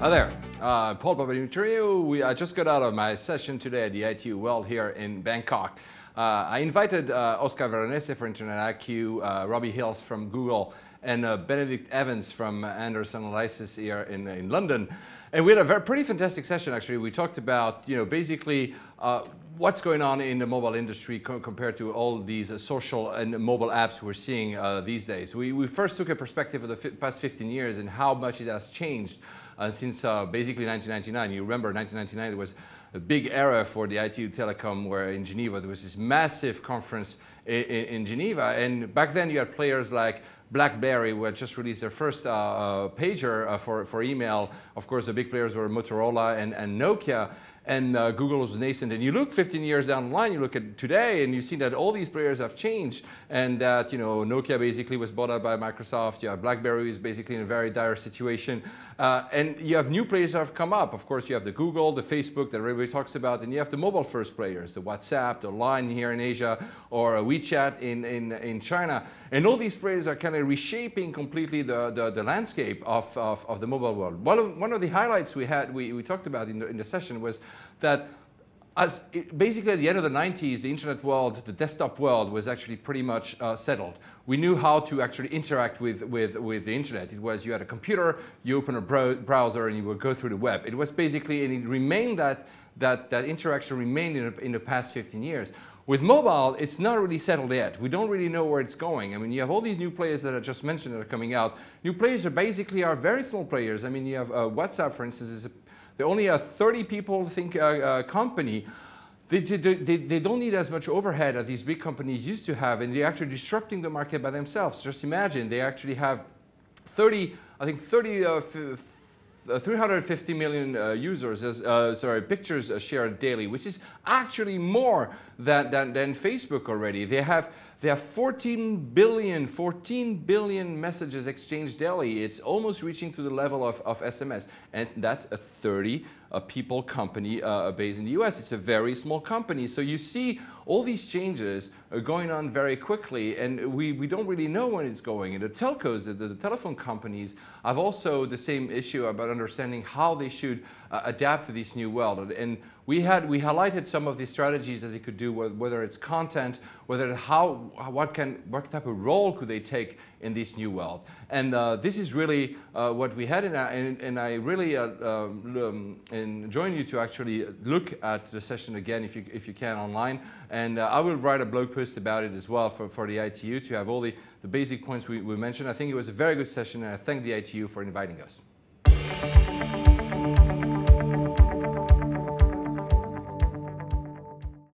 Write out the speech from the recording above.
Hi there. Uh, Paul Papadimitriou. We, I just got out of my session today at the ITU World here in Bangkok. Uh, I invited uh, Oscar Veronese for Internet IQ, uh, Robbie Hills from Google, and uh, Benedict Evans from Anderson Lysis here in, in London. And we had a very pretty fantastic session, actually. We talked about, you know, basically uh, what's going on in the mobile industry co compared to all these uh, social and mobile apps we're seeing uh, these days. We, we first took a perspective of the past 15 years and how much it has changed uh, since uh, basically 1999. You remember 1999, there was a big era for the ITU Telecom where in Geneva there was this massive conference in, in Geneva. And back then you had players like BlackBerry, who had just released their first uh, uh pager uh, for, for email. Of course, the big players were Motorola and, and Nokia and uh, Google was nascent. And you look 15 years down the line, you look at today, and you see that all these players have changed, and that you know Nokia basically was bought out by Microsoft. You have BlackBerry is basically in a very dire situation, uh, and you have new players that have come up. Of course, you have the Google, the Facebook that everybody talks about, and you have the mobile-first players, the WhatsApp, the Line here in Asia, or WeChat in in in China, and all these players are kind of reshaping completely the the, the landscape of, of, of the mobile world. One of, one of the highlights we had we, we talked about in the, in the session was that as it, basically at the end of the 90s, the internet world, the desktop world was actually pretty much uh, settled. We knew how to actually interact with, with, with the internet. It was you had a computer, you open a bro browser and you would go through the web. It was basically, and it remained that, that, that interaction remained in, in the past 15 years. With mobile, it's not really settled yet. We don't really know where it's going. I mean, you have all these new players that I just mentioned that are coming out. New players are basically are very small players. I mean, you have uh, WhatsApp, for instance, is a they're only a uh, 30 people think uh, uh company. They, they, they don't need as much overhead as these big companies used to have, and they're actually disrupting the market by themselves. Just imagine, they actually have 30, I think 30, uh, uh, 350 million uh, users, uh, sorry, pictures uh, shared daily, which is actually more than, than, than, Facebook already. They have, they have 14 billion, 14 billion messages exchanged daily. It's almost reaching to the level of, of SMS. And that's a 30 uh, people company uh, based in the US. It's a very small company. So you see all these changes are going on very quickly and we, we don't really know when it's going. And the telcos, the, the telephone companies, have also the same issue about understanding how they should uh, adapt to this new world. And we had we highlighted some of the strategies that they could do, whether it's content, whether how what can what type of role could they take in this new world. And uh, this is really uh, what we had, and I, and, and I really uh, um, um enjoin you to actually look at the session again if you if you can online. And uh, I will write a blog post about it as well for, for the ITU to have all the, the basic points we, we mentioned. I think it was a very good session and I thank the ITU for inviting us.